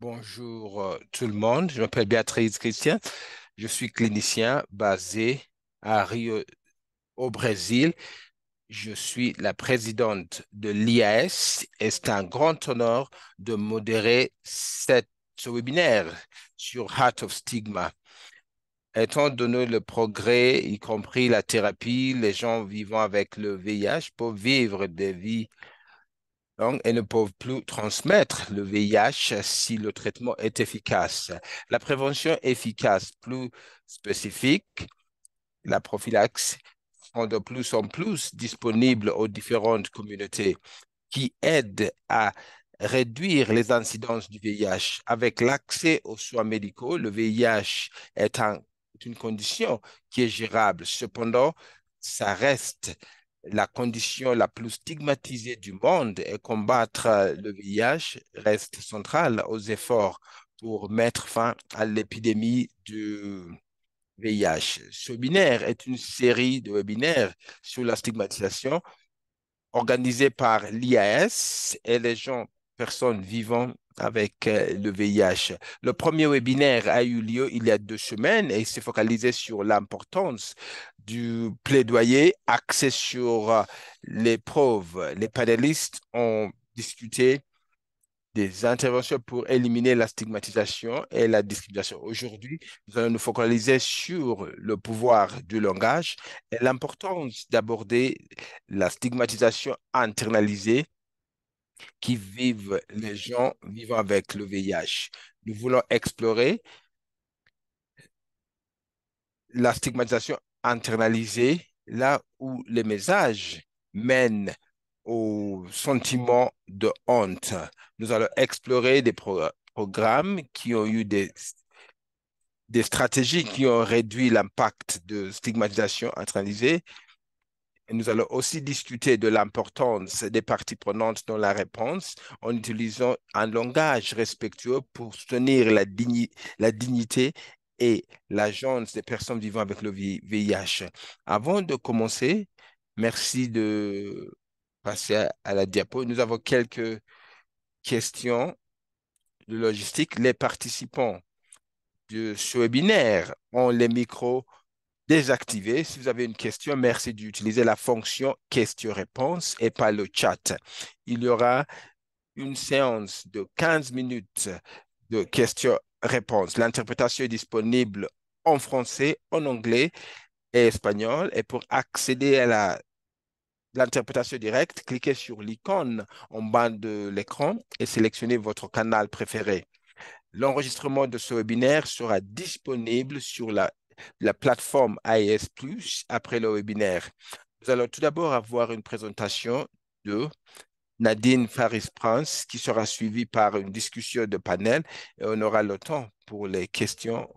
Bonjour euh, tout le monde, je m'appelle Béatrice Christian, je suis clinicien basé à Rio au Brésil. Je suis la présidente de l'IAS et c'est un grand honneur de modérer cette, ce webinaire sur Heart of Stigma. Étant donné le progrès, y compris la thérapie, les gens vivant avec le VIH peuvent vivre des vies donc, elles ne peuvent plus transmettre le VIH si le traitement est efficace. La prévention efficace, plus spécifique, la prophylaxe, sont de plus en plus disponibles aux différentes communautés qui aident à réduire les incidences du VIH. Avec l'accès aux soins médicaux, le VIH est, une condition qui est gérable. Cependant, ça reste la condition la plus stigmatisée du monde et combattre euh, le VIH reste centrale aux efforts pour mettre fin à l'épidémie du VIH. Ce webinaire est une série de webinaires sur la stigmatisation organisée par l'IAS et les gens personnes vivant avec euh, le VIH. Le premier webinaire a eu lieu il y a deux semaines et s'est focalisé sur l'importance du plaidoyer axé sur euh, les preuves. Les panélistes ont discuté des interventions pour éliminer la stigmatisation et la discrimination. Aujourd'hui, nous allons nous focaliser sur le pouvoir du langage et l'importance d'aborder la stigmatisation internalisée qui vivent, les gens vivant avec le VIH. Nous voulons explorer la stigmatisation internalisée, là où les messages mènent au sentiment de honte. Nous allons explorer des programmes qui ont eu des, des stratégies qui ont réduit l'impact de stigmatisation internalisée nous allons aussi discuter de l'importance des parties prenantes dans la réponse en utilisant un langage respectueux pour soutenir la, la dignité et l'Agence des personnes vivant avec le VIH. Avant de commencer, merci de passer à la diapo. Nous avons quelques questions de logistique. Les participants de ce webinaire ont les micros désactiver. Si vous avez une question, merci d'utiliser la fonction question-réponse et pas le chat. Il y aura une séance de 15 minutes de questions-réponses. L'interprétation est disponible en français, en anglais et espagnol. Et pour accéder à la l'interprétation directe, cliquez sur l'icône en bas de l'écran et sélectionnez votre canal préféré. L'enregistrement de ce webinaire sera disponible sur la la plateforme AES Plus après le webinaire. Nous allons tout d'abord avoir une présentation de Nadine Faris-Prince qui sera suivie par une discussion de panel et on aura le temps pour les questions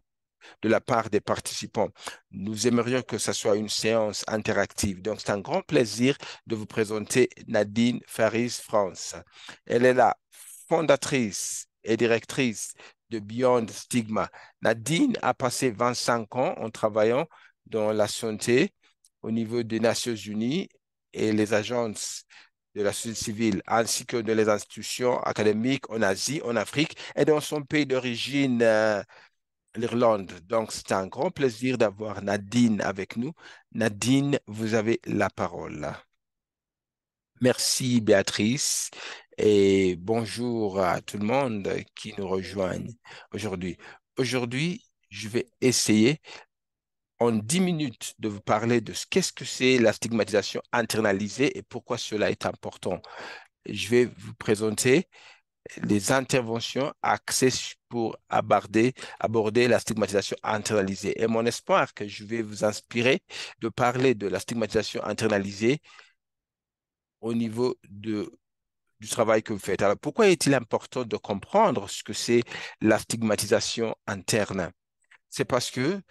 de la part des participants. Nous aimerions que ce soit une séance interactive. Donc, c'est un grand plaisir de vous présenter Nadine Faris France. Elle est la fondatrice et directrice de Beyond Stigma. Nadine a passé 25 ans en travaillant dans la santé au niveau des Nations Unies et les agences de la société civile, ainsi que dans les institutions académiques en Asie, en Afrique et dans son pays d'origine, euh, l'Irlande. Donc, c'est un grand plaisir d'avoir Nadine avec nous. Nadine, vous avez la parole. Merci Béatrice et bonjour à tout le monde qui nous rejoignent aujourd'hui. Aujourd'hui, je vais essayer en 10 minutes de vous parler de ce qu'est-ce que c'est la stigmatisation internalisée et pourquoi cela est important. Je vais vous présenter les interventions axées pour aborder, aborder la stigmatisation internalisée. Et mon espoir que je vais vous inspirer de parler de la stigmatisation internalisée au niveau de, du travail que vous faites. Alors, pourquoi est-il important de comprendre ce que c'est la stigmatisation interne C'est parce que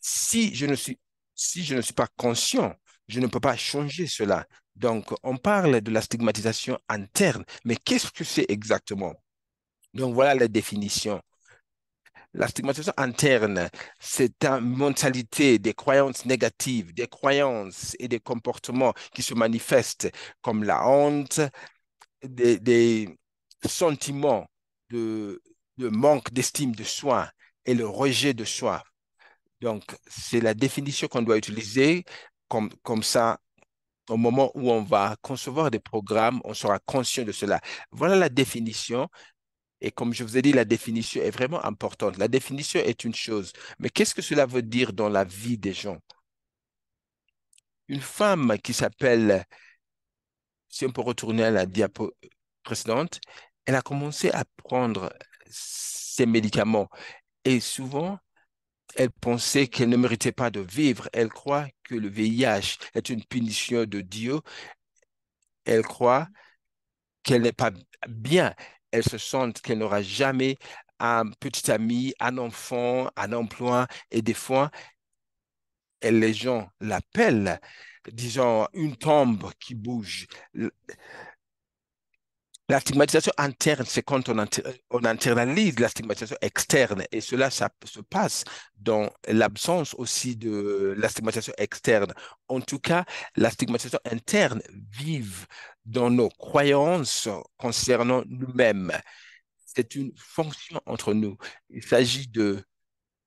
si je, ne suis, si je ne suis pas conscient, je ne peux pas changer cela. Donc, on parle de la stigmatisation interne, mais qu'est-ce que c'est exactement Donc, voilà la définition. La stigmatisation interne, c'est une mentalité, des croyances négatives, des croyances et des comportements qui se manifestent comme la honte, des, sentiments de, de manque d'estime de soi et le rejet de soi. Donc, c'est la définition qu'on doit utiliser comme, comme ça. Au moment où on va concevoir des programmes, on sera conscient de cela. Voilà la définition et comme je vous ai dit, la définition est vraiment importante. La définition est une chose, mais qu'est-ce que cela veut dire dans la vie des gens? Une femme qui s'appelle, si on peut retourner à la diapo précédente, elle a commencé à prendre ses médicaments et souvent, elle pensait qu'elle ne méritait pas de vivre. Elle croit que le VIH est une punition de Dieu. Elle croit qu'elle n'est pas bien elle se sente qu'elle n'aura jamais un petit ami, un enfant, un emploi. Et des fois, les gens l'appellent, disons, une tombe qui bouge. La stigmatisation interne, c'est quand on, internalise la stigmatisation externe et cela ça se passe dans l'absence aussi de la stigmatisation externe. En tout cas, la stigmatisation interne vive dans nos croyances concernant nous-mêmes. C'est une fonction entre nous. Il s'agit de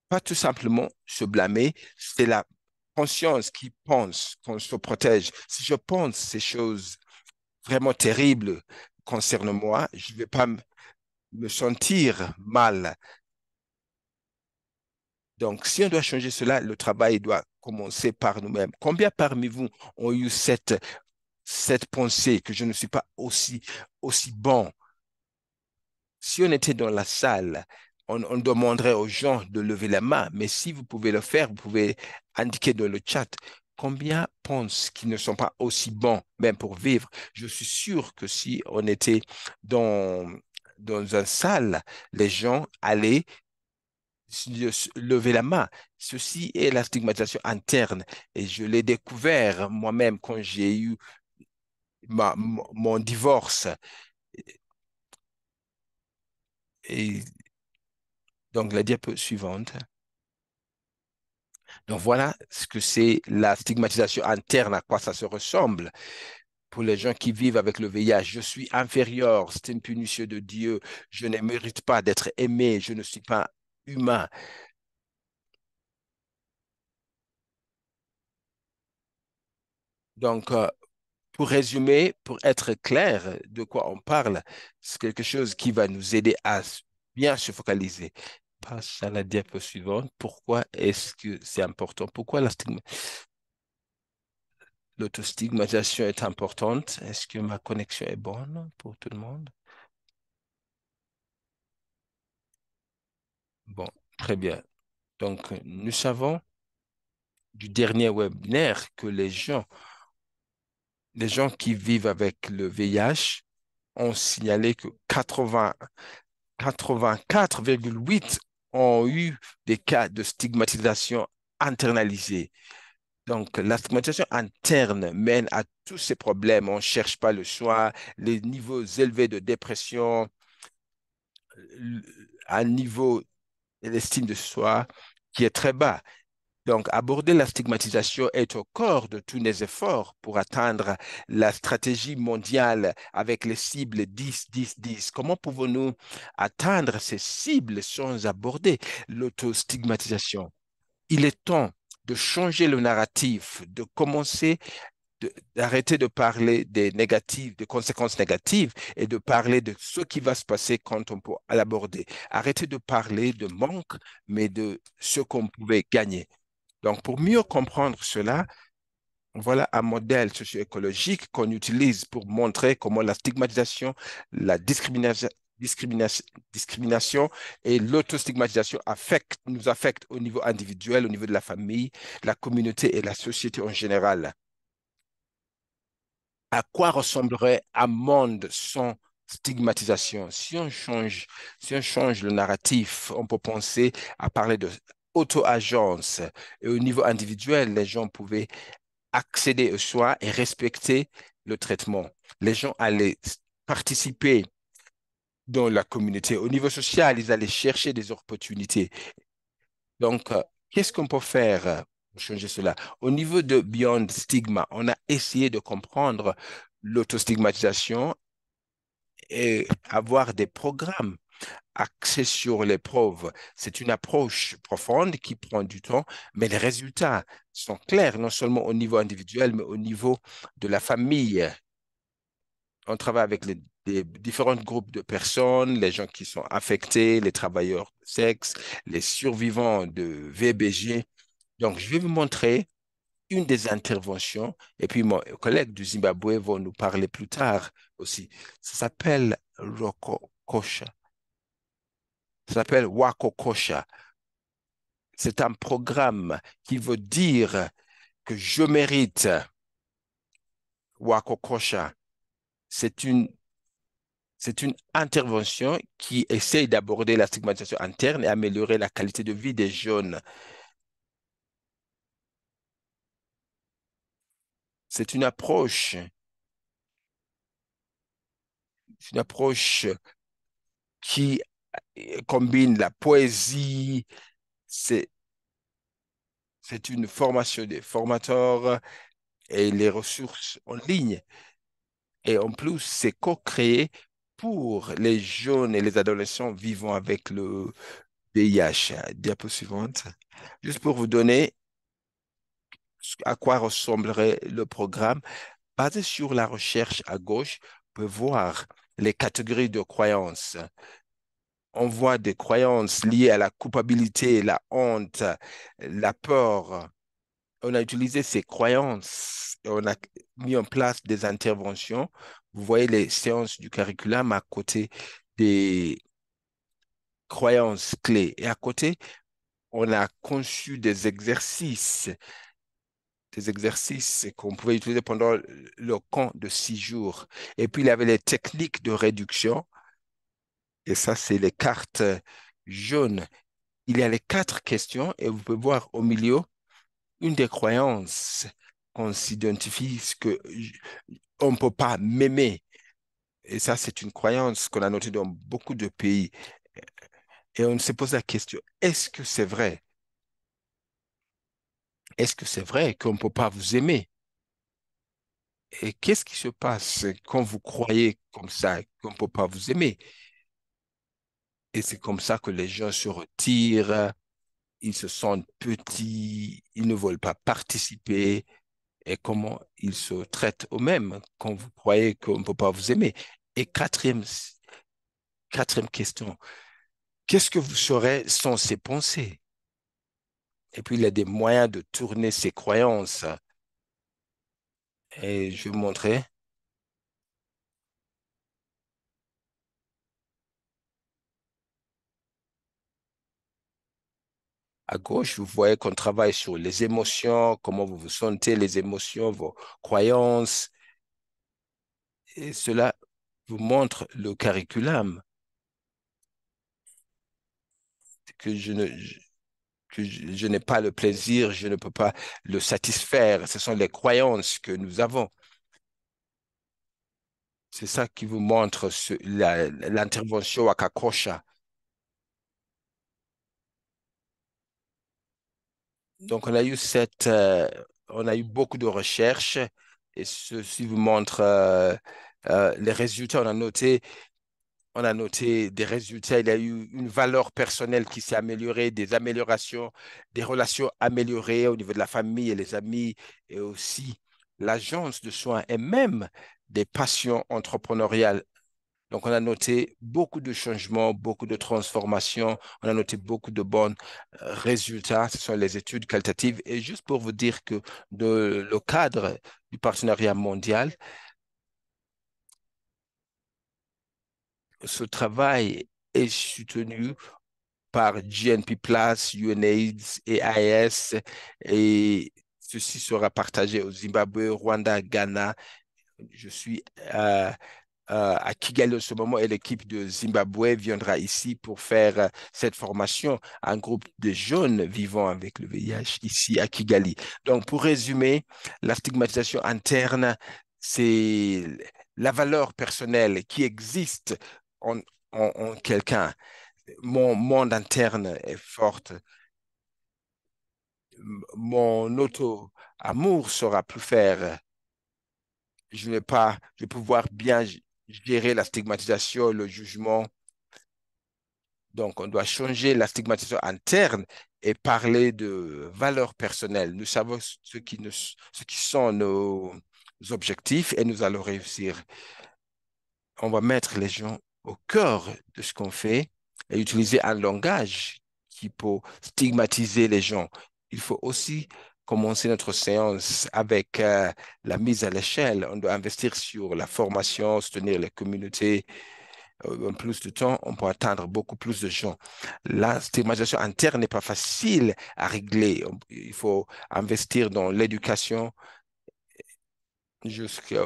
pas tout simplement se blâmer, c'est la conscience qui pense qu'on se protège. Si je pense ces choses vraiment terribles, concerne moi, je ne vais pas me sentir mal. Donc, si on doit changer cela, le travail doit commencer par nous-mêmes. Combien parmi vous ont eu cette, cette pensée que je ne suis pas aussi, aussi bon? Si on était dans la salle, on, on, demanderait aux gens de lever la main, mais si vous pouvez le faire, vous pouvez indiquer dans le chat, combien pensent qu'ils ne sont pas aussi bons même pour vivre Je suis sûr que si on était dans, dans une salle, les gens allaient lever la main. Ceci est la stigmatisation interne et je l'ai découvert moi-même quand j'ai eu mon divorce. donc la diapo suivante. Donc voilà ce que c'est la stigmatisation interne, à quoi ça se ressemble. Pour les gens qui vivent avec le VIH, je suis inférieur, c'est une punition de Dieu, je ne mérite pas d'être aimé, je ne suis pas humain. Donc, euh, pour résumer, pour être clair de quoi on parle, c'est quelque chose qui va nous aider à bien se focaliser passe à la diapo suivante. Pourquoi est-ce que c'est important? Pourquoi la L'autostigmatisation est importante. Est-ce que ma connexion est bonne pour tout le monde? Bon, très bien. Donc, nous savons du dernier webinaire que les gens, les gens qui vivent avec le VIH ont signalé que 80, 84,8 ont eu des cas de stigmatisation internalisée. Donc, la stigmatisation interne mène à tous ces problèmes. On ne cherche pas le soin, les niveaux élevés de dépression, un niveau l'estime de soi qui est très bas. Donc, aborder la stigmatisation est au corps de tous nos efforts pour atteindre la stratégie mondiale avec les cibles 10, 10, 10. Comment pouvons-nous atteindre ces cibles sans aborder l'autostigmatisation? Il est temps de changer le narratif, de commencer d'arrêter de, parler des négatives, des conséquences négatives et de parler de ce qui va se passer quand on peut l'aborder. Arrêter de parler de manque, mais de ce qu'on pouvait gagner. Donc, pour mieux comprendre cela, voilà un modèle socio-écologique qu'on utilise pour montrer comment la stigmatisation, la discrimination, discrimination, discrimination et l'autostigmatisation affectent, nous affectent au niveau individuel, au niveau de la famille, la communauté et la société en général. À quoi ressemblerait un monde sans stigmatisation. Si on change, si on change le narratif, on peut penser à parler de auto-agence. Et au niveau individuel, les gens pouvaient accéder aux soins et respecter le traitement. Les gens allaient participer dans la communauté. Au niveau social, ils allaient chercher des opportunités. Donc, euh, qu'est-ce qu'on peut faire pour changer cela Au niveau de Beyond Stigma, on a essayé de comprendre l'autostigmatisation et avoir des programmes axé sur l'épreuve. C'est une approche profonde qui prend du temps, mais les résultats sont clairs, non seulement au niveau individuel, mais au niveau de la famille. On travaille avec les, différents groupes de personnes, les gens qui sont affectés, les travailleurs de les survivants de VBG. Donc, je vais vous montrer une des interventions, et puis mon collègue du Zimbabwe va nous parler plus tard aussi. Ça s'appelle Rokokosha. Ça s'appelle Wakokosha. C'est un programme qui veut dire que je mérite. Wakokosha, c'est une, c'est une intervention qui essaye d'aborder la stigmatisation interne et améliorer la qualité de vie des jeunes. C'est une approche, une approche qui euh, combine la poésie. C'est, c'est une formation des formateurs et les ressources en ligne. Et en plus, c'est co-créé pour les jeunes et les adolescents vivant avec le VIH. Diapo suivante. Juste pour vous donner à quoi ressemblerait le programme. Basé sur la recherche à gauche, on peut voir les catégories de croyances. On voit des croyances liées à la culpabilité, la honte, la peur. On a utilisé ces croyances on a mis en place des interventions. Vous voyez les séances du curriculum à côté des croyances clés. Et à côté, on a conçu des exercices, des exercices qu'on pouvait utiliser pendant le camp de six jours. Et puis, il y avait les techniques de réduction et ça, c'est les cartes jaunes. Il y a les quatre questions et vous pouvez voir au milieu une des croyances qu'on s'identifie, ce que on ne peut pas m'aimer. Et ça, c'est une croyance qu'on a notée dans beaucoup de pays. Et on se pose la question, est-ce que c'est vrai Est-ce que c'est vrai qu'on ne peut pas vous aimer Et qu'est-ce qui se passe quand vous croyez comme ça qu'on ne peut pas vous aimer et c'est comme ça que les gens se retirent, ils se sentent petits, ils ne veulent pas participer et comment ils se traitent eux-mêmes quand vous croyez qu'on ne peut pas vous aimer. Et quatrième, quatrième question, qu'est-ce que vous serez sans ces pensées Et puis, il y a des moyens de tourner ces croyances. Et je vais vous montrer. à gauche, vous voyez qu'on travaille sur les émotions, comment vous vous sentez, les émotions, vos croyances. Et cela vous montre le curriculum que je ne n'ai pas le plaisir, je ne peux pas le satisfaire. Ce sont les croyances que nous avons. C'est ça qui vous montre l'intervention à Kakosha. Donc, on a eu cette, euh, on a eu beaucoup de recherches et ceci vous montre euh, euh, les résultats. On a noté, on a noté des résultats. Il y a eu une valeur personnelle qui s'est améliorée, des améliorations, des relations améliorées au niveau de la famille et les amis et aussi l'agence de soins et même des passions entrepreneuriales donc, on a noté beaucoup de changements, beaucoup de transformations, on a noté beaucoup de bons euh, résultats. Ce sont les études qualitatives. Et juste pour vous dire que de, le cadre du partenariat mondial, ce travail est soutenu par GNP+, UNAIDS et AIS, et ceci sera partagé au Zimbabwe, Rwanda, Ghana. Je suis euh, euh, à Kigali en ce moment et l'équipe de Zimbabwe viendra ici pour faire euh, cette formation à un groupe de jeunes vivant avec le VIH ici à Kigali. Donc, pour résumer, la stigmatisation interne, c'est la valeur personnelle qui existe en, en, quelqu'un. Mon monde interne est forte. Mon auto-amour sera plus faire je vais pas, je pouvoir bien gérer la stigmatisation, le jugement. Donc, on doit changer la stigmatisation interne et parler de valeurs personnelles. Nous savons ce qui, nous, ce qui sont nos objectifs et nous allons réussir. On va mettre les gens au cœur de ce qu'on fait et utiliser un langage qui peut stigmatiser les gens. Il faut aussi commencer notre séance avec euh, la mise à l'échelle. On doit investir sur la formation, soutenir les communautés. Euh, en plus de temps, on peut atteindre beaucoup plus de gens. La stigmatisation interne n'est pas facile à régler. Il faut investir dans l'éducation jusqu'à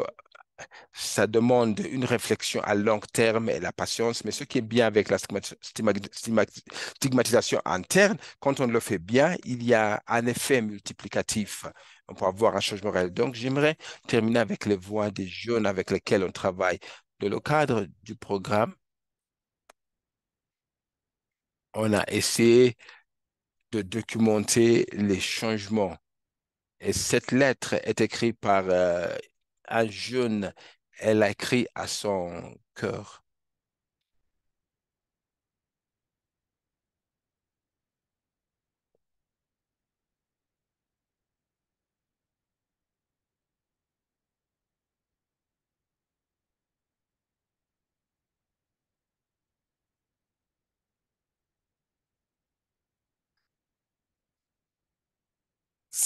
ça demande une réflexion à long terme et la patience. Mais ce qui est bien avec la stigmatisation interne, quand on le fait bien, il y a un effet multiplicatif. On peut avoir un changement réel. Donc, j'aimerais terminer avec les voix des jeunes avec lesquels on travaille. Dans le cadre du programme, on a essayé de documenter les changements. Et cette lettre est écrite par euh, à jeûne, elle a écrit à son cœur.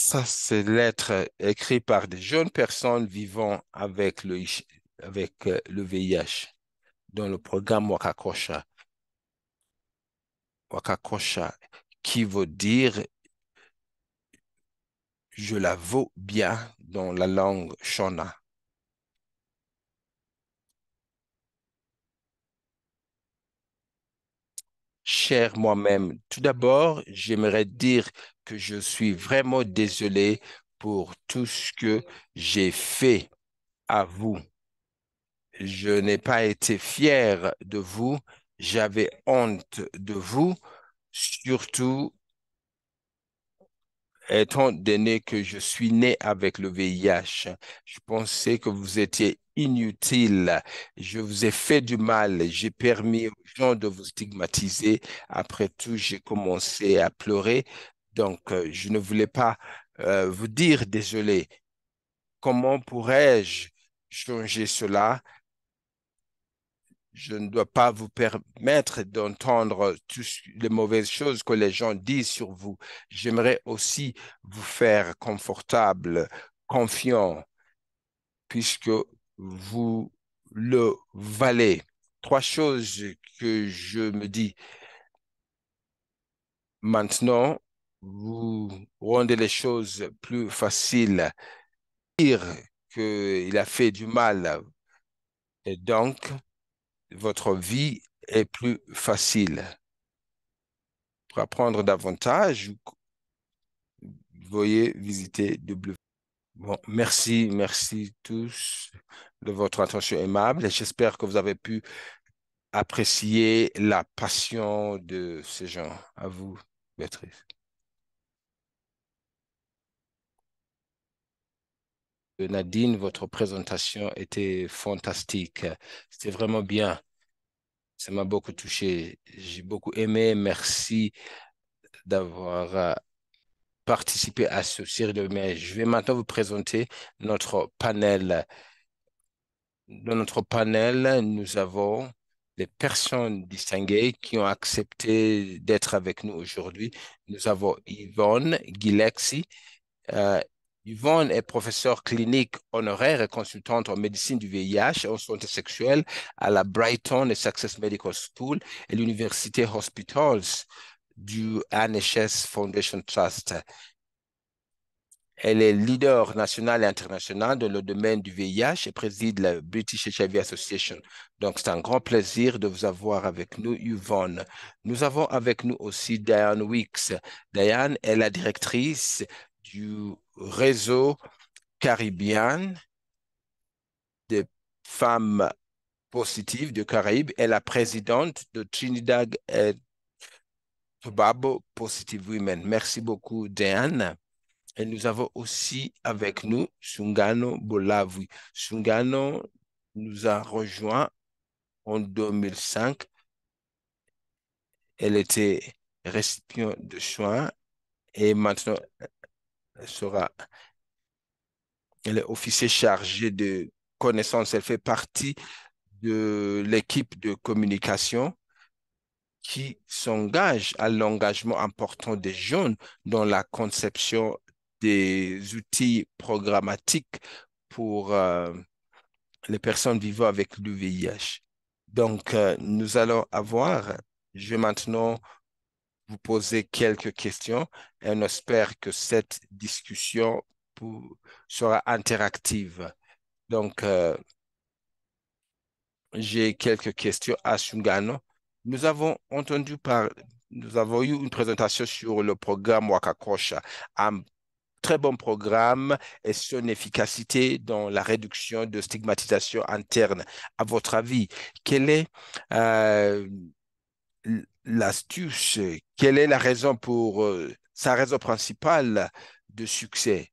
Ça, c'est lettre euh, écrite par des jeunes personnes vivant avec le, avec euh, le VIH dans le programme Wakakosha. Wakakosha, qui veut dire je la vaux bien dans la langue Shona. Cher moi-même, tout d'abord, j'aimerais dire que je suis vraiment désolé pour tout ce que j'ai fait à vous. Je n'ai pas été fier de vous. J'avais honte de vous, surtout étant donné que je suis né avec le VIH, je pensais que vous étiez inutile. Je vous ai fait du mal. J'ai permis aux gens de vous stigmatiser. Après tout, j'ai commencé à pleurer donc, euh, je ne voulais pas euh, vous dire désolé. Comment pourrais-je changer cela? Je ne dois pas vous permettre d'entendre toutes les mauvaises choses que les gens disent sur vous. J'aimerais aussi vous faire confortable, confiant, puisque vous le valez. Trois choses que je me dis. Maintenant, vous rendez les choses plus faciles. Dire qu'il a fait du mal, et donc votre vie est plus facile. Pour apprendre davantage, voyez visiter W. Bon, merci, merci tous de votre attention aimable j'espère que vous avez pu apprécier la passion de ces gens. À vous, Béatrice. Nadine, votre présentation était fantastique. C'était vraiment bien. Ça m'a beaucoup touché. J'ai beaucoup aimé. Merci d'avoir euh, participé à ce série de Je vais maintenant vous présenter notre panel. Dans notre panel, nous avons les personnes distinguées qui ont accepté d'être avec nous aujourd'hui. Nous avons Yvonne Gilexi, euh, Yvonne est professeure clinique honoraire et consultante en médecine du VIH et en santé sexuelle à la Brighton Success Medical School et l'Université Hospitals du NHS Foundation Trust. Elle est leader national et international dans le domaine du VIH et préside la British HIV Association. Donc, c'est un grand plaisir de vous avoir avec nous, Yvonne. Nous avons avec nous aussi Diane Weeks. Diane est la directrice du réseau caribéen des femmes positives du Caraïbe et la présidente de Trinidad et Tobago Positive Women. Merci beaucoup, Diane. Et nous avons aussi avec nous Sungano Bolavui. Sungano nous a rejoint en 2005. Elle était récipiente de soins et maintenant elle sera officier chargé de connaissances. Elle fait partie de l'équipe de communication qui s'engage à l'engagement important des jeunes dans la conception des outils programmatiques pour euh, les personnes vivant avec le VIH. Donc, euh, nous allons avoir, je vais maintenant vous poser quelques questions et on espère que cette discussion pour, sera interactive. Donc, euh, j'ai quelques questions à Shungano. Nous avons entendu par, nous avons eu une présentation sur le programme Wakakosha, un très bon programme et son efficacité dans la réduction de stigmatisation interne. À votre avis, quel est euh, l'astuce, quelle est la raison pour euh, sa raison principale de succès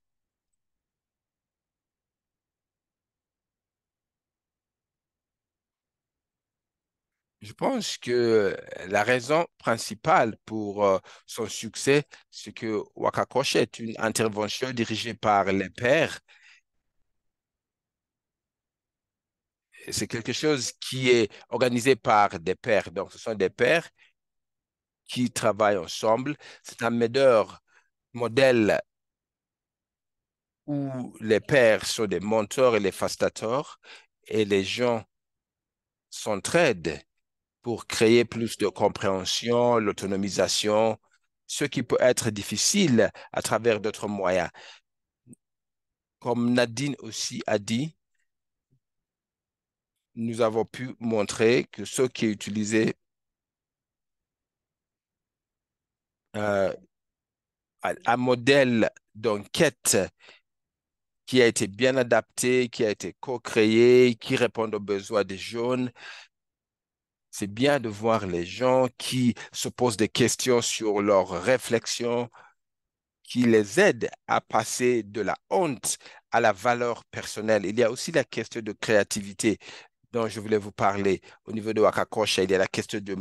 Je pense que la raison principale pour euh, son succès, c'est que Wakakoche est une intervention dirigée par les pères. C'est quelque chose qui est organisé par des pères, Donc, ce sont des pères qui travaillent ensemble. C'est un meilleur modèle où les pères sont des mentors et les fastateurs et les gens s'entraident pour créer plus de compréhension, l'autonomisation, ce qui peut être difficile à travers d'autres moyens. Comme Nadine aussi a dit, nous avons pu montrer que ce qui est utilisé un euh, modèle d'enquête qui a été bien adapté, qui a été co-créé, qui répond aux besoins des jeunes. C'est bien de voir les gens qui se posent des questions sur leurs réflexions, qui les aident à passer de la honte à la valeur personnelle. Il y a aussi la question de créativité dont je voulais vous parler. Au niveau de Wakakocha, il y a la question de,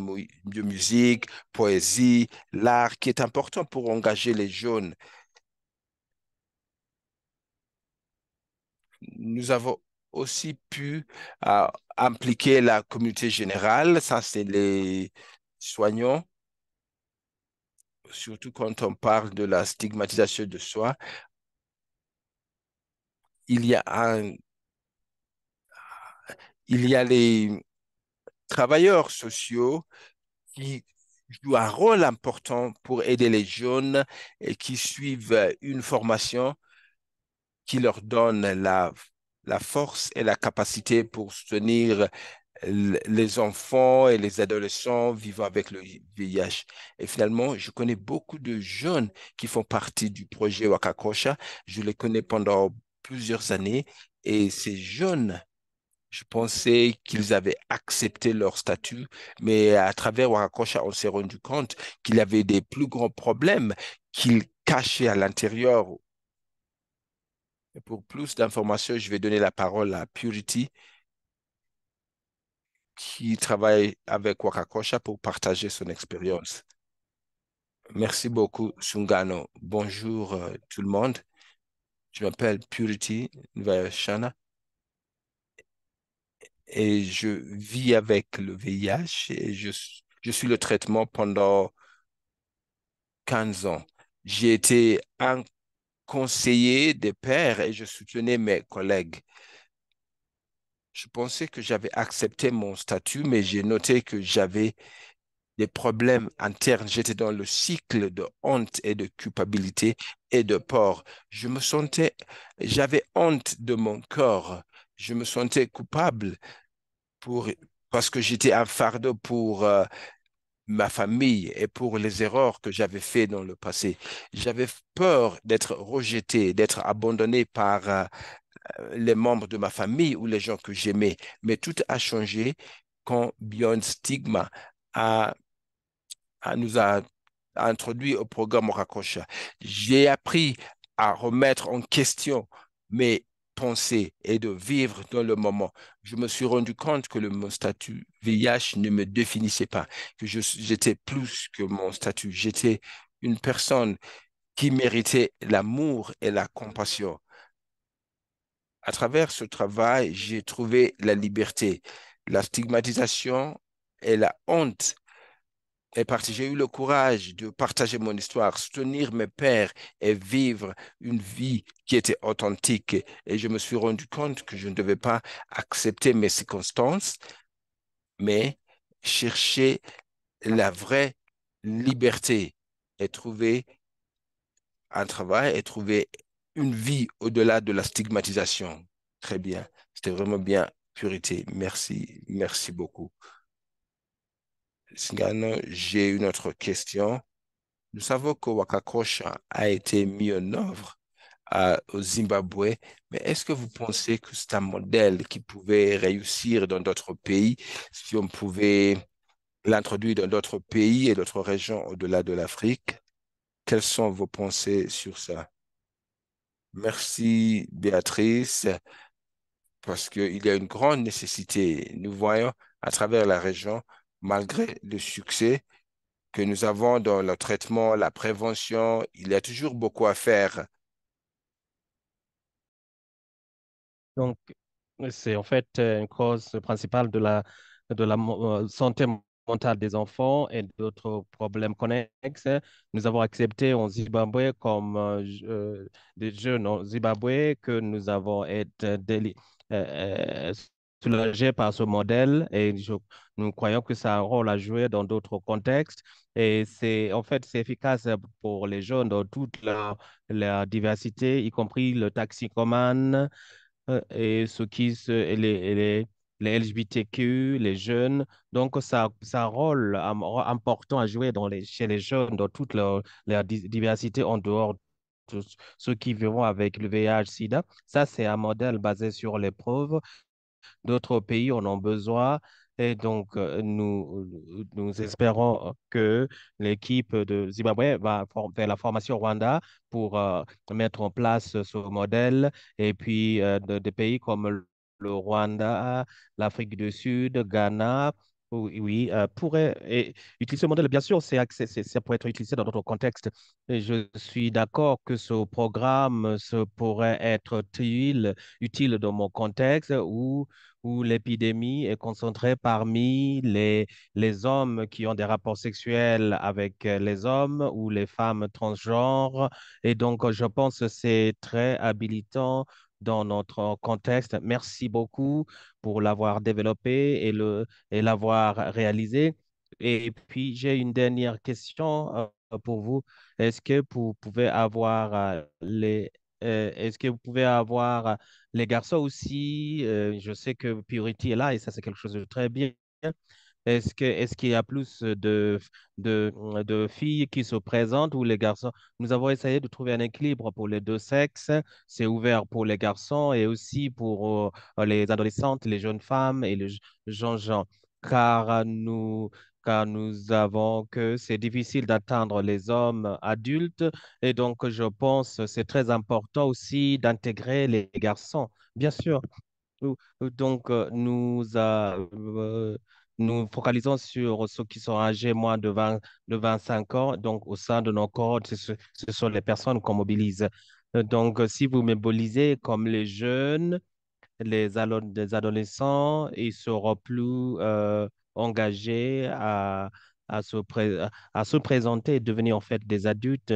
musique, poésie, l'art, qui est important pour engager les jeunes. Nous avons aussi pu euh, impliquer la communauté générale, ça c'est les soignants, surtout quand on parle de la stigmatisation de soi. Il y a un il y a les travailleurs sociaux qui jouent un rôle important pour aider les jeunes et qui suivent une formation qui leur donne la, force et la capacité pour soutenir les enfants et les adolescents vivant avec le VIH. Et finalement, je connais beaucoup de jeunes qui font partie du projet Wakakosha. Je les connais pendant plusieurs années et ces jeunes je pensais qu'ils avaient accepté leur statut, mais à travers Wakakosha, on s'est rendu compte qu'il avait des plus grands problèmes qu'ils cachaient à l'intérieur. Pour plus d'informations, je vais donner la parole à Purity, qui travaille avec Wakakosha pour partager son expérience. Merci beaucoup, Sungano. Bonjour euh, tout le monde. Je m'appelle Purity Nvayashana et je vis avec le VIH et je, suis le traitement pendant 15 ans. J'ai été un conseiller des pères et je soutenais mes collègues. Je pensais que j'avais accepté mon statut, mais j'ai noté que j'avais des problèmes internes. J'étais dans le cycle de honte et de culpabilité et de peur. Je me sentais, j'avais honte de mon corps je me sentais coupable pour, parce que j'étais un fardeau pour euh, ma famille et pour les erreurs que j'avais faites dans le passé. J'avais peur d'être rejeté, d'être abandonné par euh, les membres de ma famille ou les gens que j'aimais. Mais tout a changé quand Beyond Stigma a, nous a, introduit au programme Rakosha. J'ai appris à remettre en question mes penser et de vivre dans le moment. Je me suis rendu compte que le, mon statut VIH ne me définissait pas, que j'étais plus que mon statut. J'étais une personne qui méritait l'amour et la compassion. À travers ce travail, j'ai trouvé la liberté. La stigmatisation et la honte et j'ai eu le courage de partager mon histoire, soutenir mes pères et vivre une vie qui était authentique. Et je me suis rendu compte que je ne devais pas accepter mes circonstances, mais chercher la vraie liberté et trouver un travail et trouver une vie au-delà de la stigmatisation. Très bien. C'était vraiment bien, Purité. Merci. Merci beaucoup. Singano, j'ai une autre question. Nous savons que Wakakosha a été mis en œuvre euh, au Zimbabwe, mais est-ce que vous pensez que c'est un modèle qui pouvait réussir dans d'autres pays si on pouvait l'introduire dans d'autres pays et d'autres régions au-delà de l'Afrique? Quelles sont vos pensées sur ça? Merci, Béatrice, parce qu'il y a une grande nécessité. Nous voyons à travers la région malgré le succès que nous avons dans le traitement, la prévention, il y a toujours beaucoup à faire. Donc, c'est en fait euh, une cause principale de la, de la euh, santé mentale des enfants et d'autres problèmes connexes. Nous avons accepté en Zimbabwe comme euh, des jeunes en Zimbabwe que nous avons été soulagés par ce modèle et nous croyons que ça a un rôle à jouer dans d'autres contextes. Et c'est en fait c'est efficace pour les jeunes dans toute la, diversité, y compris le taxicomane euh, et ceux qui se, les, les, les, LGBTQ, les jeunes. Donc ça, ça a un rôle important à jouer dans les, chez les jeunes dans toute leur, diversité en dehors de ceux qui vivront avec le VIH-Sida. Ça, c'est un modèle basé sur les preuves D'autres pays en ont besoin. Et donc, euh, euh, nous, espérons que l'équipe de Zimbabwe va faire la formation Rwanda pour euh, mettre en place ce modèle. Et puis, des pays comme le Rwanda, l'Afrique du Sud, Ghana, oui, oui euh, pourrait utiliser ce modèle. Bien sûr, c'est ça pourrait être utilisé dans d'autres contextes. Et je suis d'accord que ce programme se pourrait être utile, dans mon contexte où, où l'épidémie est concentrée parmi les, les hommes qui ont des rapports sexuels avec euh, les hommes ou les femmes transgenres. Et donc, je pense que c'est très habilitant dans notre contexte. Merci beaucoup pour l'avoir développé et, le, et l'avoir réalisé. Et puis, j'ai une dernière question euh, pour vous. Est-ce que vous pouvez avoir euh, les... Euh, est-ce que vous pouvez avoir les garçons aussi? Je sais que Purity est là et ça, c'est quelque chose de très bien. Est-ce qu'il y a plus de, de, filles qui se présentent ou les garçons? Nous avons essayé de trouver un équilibre pour les deux sexes. C'est ouvert pour les garçons et aussi pour euh, les adolescentes, les jeunes femmes et les jeunes Car nous, car nous avons que c'est difficile d'atteindre les hommes adultes. Et donc, je pense c'est très important aussi d'intégrer les garçons, bien sûr. Donc, euh, nous, avons... Euh, nous focalisons sur ceux qui sont âgés moins de, 20, de 25 ans. Donc, au sein de nos cohortes, ce, sont les personnes qu'on mobilise. Euh, donc, euh, si vous mobilisez comme les jeunes, les, adolescents, ils seront plus euh, engagés à, se, à se présenter et devenir en fait des adultes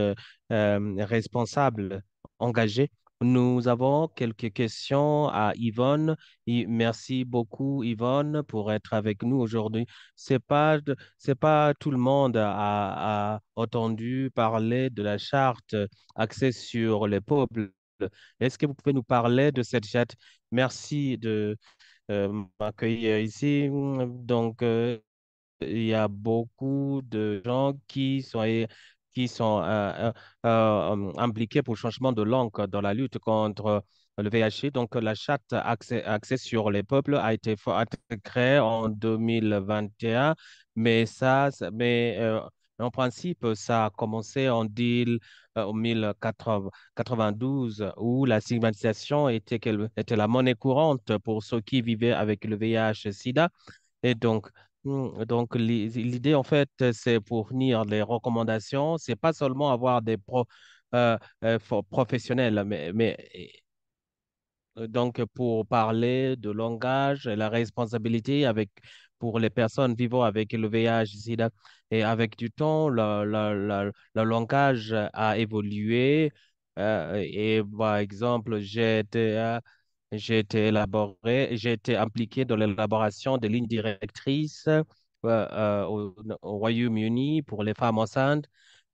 responsables, engagés. Nous avons quelques questions à Yvonne. merci beaucoup, Yvonne, pour être avec nous aujourd'hui. C'est pas, c'est pas tout le monde a, a entendu parler de la charte axée sur les peuples. Est-ce que vous pouvez nous parler de cette charte? Merci de euh, m'accueillir ici. Donc, euh, il y a beaucoup de gens qui sont qui sont euh, euh, euh, impliqués pour le changement de langue dans la lutte contre le VIH. Donc, la charte axée, sur les peuples a été, créée en 2021, mais ça, mais en principe, ça a commencé en 1992, où la stigmatisation était, était la monnaie courante pour ceux qui vivaient avec le VIH-Sida. Et donc, Mmh, donc, l'idée, en fait, c'est pour fournir les recommandations. C'est pas seulement avoir des euh, euh, professionnels, mais, mais donc pour parler de langage et la responsabilité avec pour les personnes vivant avec le vih Et avec du temps, le, langage a évolué. Euh, et par exemple, j'ai été j'ai été élaboré, j'ai été impliqué dans l'élaboration des lignes directrices euh, euh, au, Royaume-Uni pour les femmes enceintes.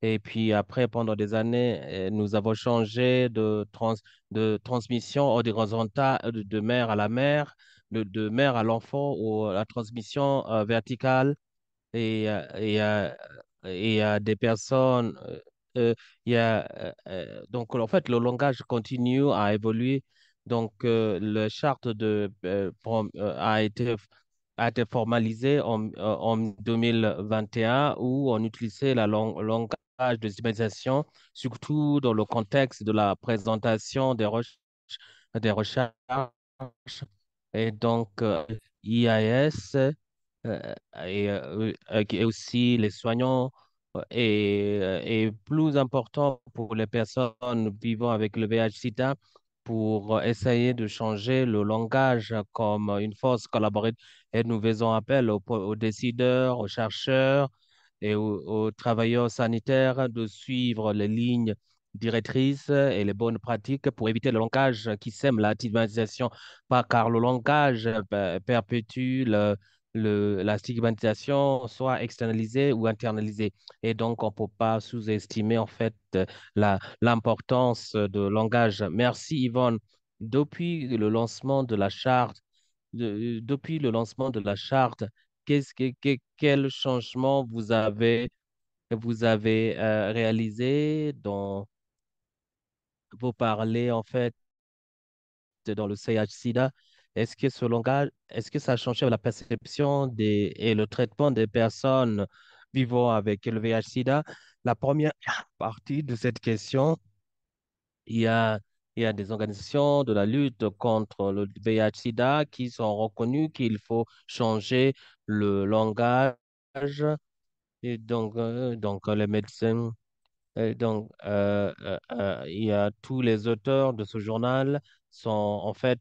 Et puis après, pendant des années, euh, nous avons changé de, trans, de transmission horizontale de, mère à la mère, de, de mère à l'enfant, ou la transmission verticale. Et il y a des personnes, donc en fait, le langage continue à évoluer donc, euh, la charte de, euh, euh, a été a été formalisé en, en, 2021 où on utilisait la langage de civilisation, surtout dans le contexte de la présentation des, recherches, des recherches. Et donc, euh, IAS et, aussi les soignants et plus important pour les personnes vivant avec le VIH-Sida pour euh, essayer de changer le langage comme une force collaborative. Et nous faisons appel aux, décideurs, aux chercheurs et aux, travailleurs sanitaires de suivre les lignes directrices et les bonnes pratiques pour éviter le langage qui sème la stigmatisation, car le langage euh, perpétue le, le, la stigmatisation soit externalisée ou internalisée. Et donc, on ne peut pas sous-estimer en fait euh, l'importance euh, de langage. Merci Yvonne. Depuis le lancement de la charte, de, euh, depuis le lancement de la charte, qu'est-ce que, quel changement vous avez, vous avez réalisé dans vous parlez en fait dans le sida est-ce que ce langage, est-ce que ça a changé la perception des, et le traitement des personnes vivant avec le VIH-Sida? La première partie de cette question, il y a, il y a des organisations de la lutte contre le VIH-Sida qui sont reconnues qu'il faut changer le langage. Et donc, euh, donc euh, les médecins, euh, donc, il y a tous les auteurs de ce journal sont en fait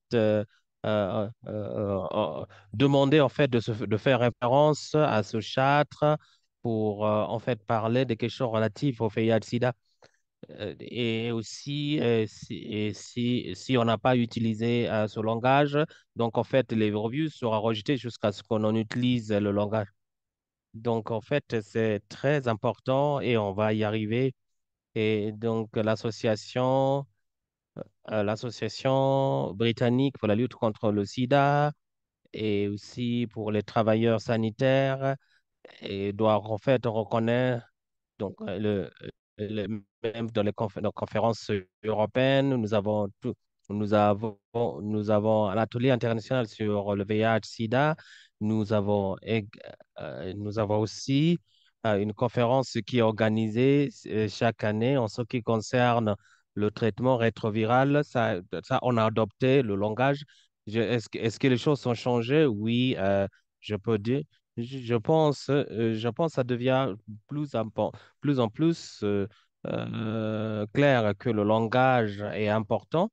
euh, euh, euh, demander en fait de, de, faire référence à ce châtre pour en fait parler des questions relatives au VIH-Sida. Et aussi, si, si, on n'a pas utilisé ce langage, donc en fait, les revues seront rejetées jusqu'à ce qu'on en utilise le langage. Donc en fait, c'est très important et on va y arriver. Et donc l'association euh, euh, l'Association britannique pour la lutte contre le sida et aussi pour les travailleurs sanitaires et doit en fait reconnaître donc, euh, le, même dans les, conférences européennes, nous avons, nous avons, nous avons un atelier international sur le VIH-Sida. Nous avons, nous avons aussi une conférence qui est organisée chaque année en ce qui concerne le traitement rétroviral, ça, ça, on a adopté le langage. Est-ce que, que, les choses ont changé Oui, euh, je peux dire. Je, pense, euh, je pense que ça devient plus en plus, en plus euh, clair que le langage est important.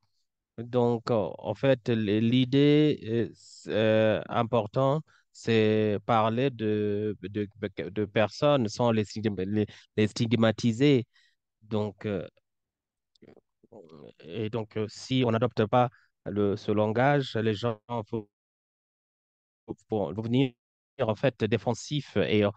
Donc, en fait, l'idée importante, c'est parler de, de, de, personnes sans les, les stigmatiser. Donc, et donc, euh, si on n'adopte pas le, ce langage, les gens vont, vont, venir en fait défensifs. Et euh,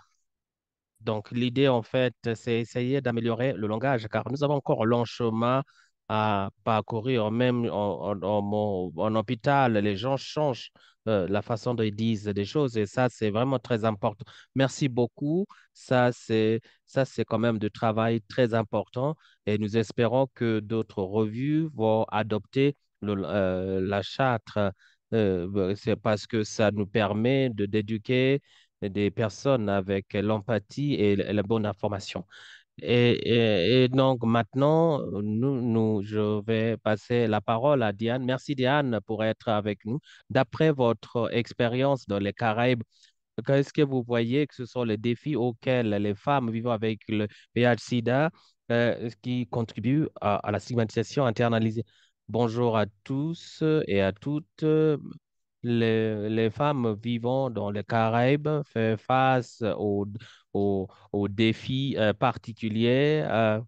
donc, l'idée, en fait, c'est essayer d'améliorer le langage, car nous avons encore long chemin à parcourir, même en, en, hôpital, les gens changent euh, la façon dont ils disent des choses et ça, c'est vraiment très important. Merci beaucoup. Ça, c'est quand même du travail très important et nous espérons que d'autres revues vont adopter euh, la charte. Euh, bah, c'est parce que ça nous permet d'éduquer des personnes avec l'empathie et la bonne information. Et, donc maintenant, euh, nous, je vais passer la parole à Diane. Merci Diane pour être avec nous. D'après votre expérience dans les Caraïbes, qu'est-ce que vous voyez que ce sont les défis auxquels les femmes vivant avec le VIH-Sida euh, qui contribuent à, la stigmatisation internalisée? Bonjour à tous et à toutes. Les, femmes vivant dans les Caraïbes font face aux aux, défis euh, particuliers, euh,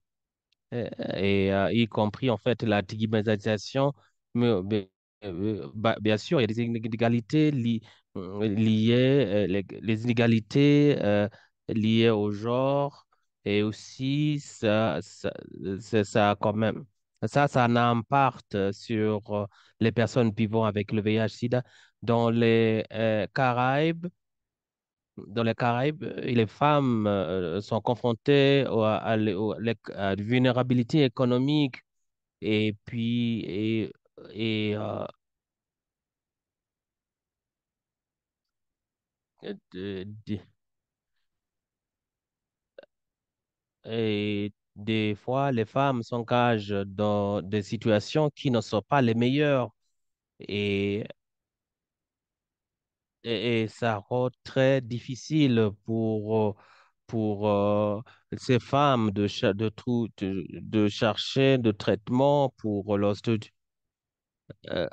euh, et, y compris en fait la stigmatisation. Mais, bah, bien sûr, il y a des inégalités liées, les, inégalités liées au genre, et aussi, ça, ça, ça, quand même, ça, ça impact sur les personnes vivant avec le VIH-Sida. Dans les Caraïbes, dans les Caraïbes, les femmes euh, sont confrontées à, à, à, à, vulnérabilité économique et puis et, euh, et des fois, les femmes s'engagent dans des situations qui ne sont pas les meilleures et et, ça rend très difficile pour, pour euh, ces femmes de, de, de chercher de traitement pour leur euh.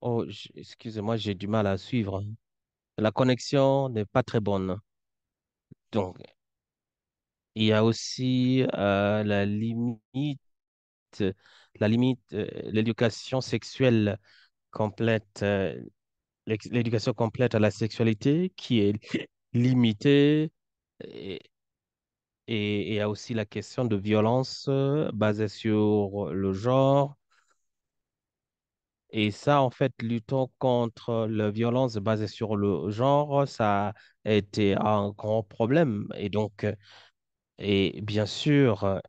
oh, excusez-moi, j'ai du mal à suivre. Hein. La connexion n'est pas très bonne. Donc, il y a aussi euh, la limite, la limite, l'éducation sexuelle complète, euh, l'éducation complète à la sexualité qui est limitée et, il y a aussi la question de violence euh, basée sur le genre. Et ça, en fait, luttant contre la violence basée sur le genre, ça a été un grand problème. Et donc, et bien sûr,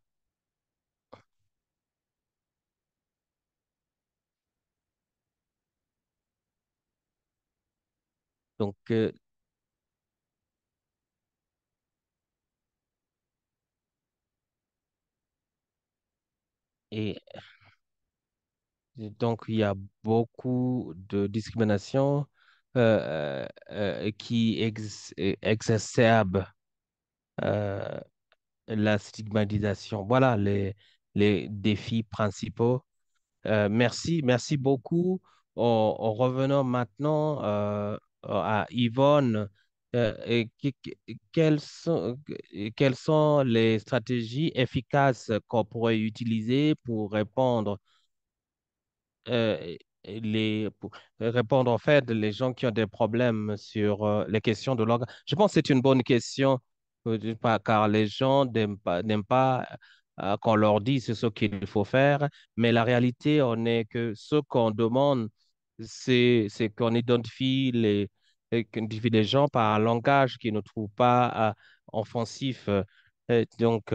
Donc, euh, et donc, il y a beaucoup de discrimination euh, euh, qui exacerbe la stigmatisation. Voilà les, les défis principaux. merci, merci beaucoup. En, revenant maintenant euh, à Yvonne, euh, quelles, sont, quelles sont les stratégies efficaces qu'on pourrait utiliser pour répondre euh, les, pour répondre en fait les gens qui ont des problèmes sur euh, les questions de langue. Je pense que c'est une bonne question euh, car les gens n'aiment pas, pas qu'on leur dise ce qu'il faut faire, mais la réalité, on est que ce qu'on demande, c'est, c'est qu'on identifie les, euh, les gens par un langage qui ne trouve pas euh, offensif. Euh, donc,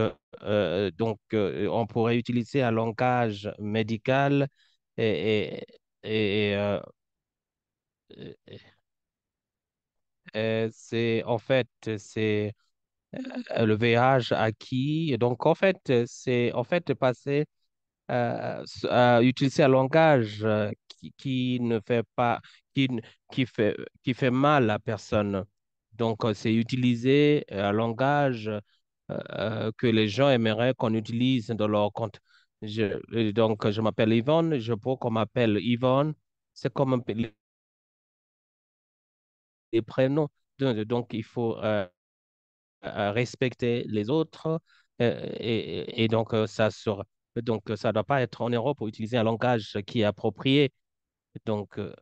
donc on pourrait utiliser un langage médical et, et, c'est en fait c'est le VIH acquis. Donc en fait c'est en fait passer à utiliser un langage qui, ne fait pas, qui, qui, fait, qui fait mal à personne. Donc, euh, c'est utiliser euh, un langage euh, que les gens aimeraient qu'on utilise dans leur compte. Je, donc, je m'appelle Yvonne, je peux qu'on m'appelle Yvonne. C'est comme les prénoms. Donc, il faut respecter les autres. et, et, donc, ça ne doit pas être en Europe pour utiliser un langage qui est approprié donc, euh,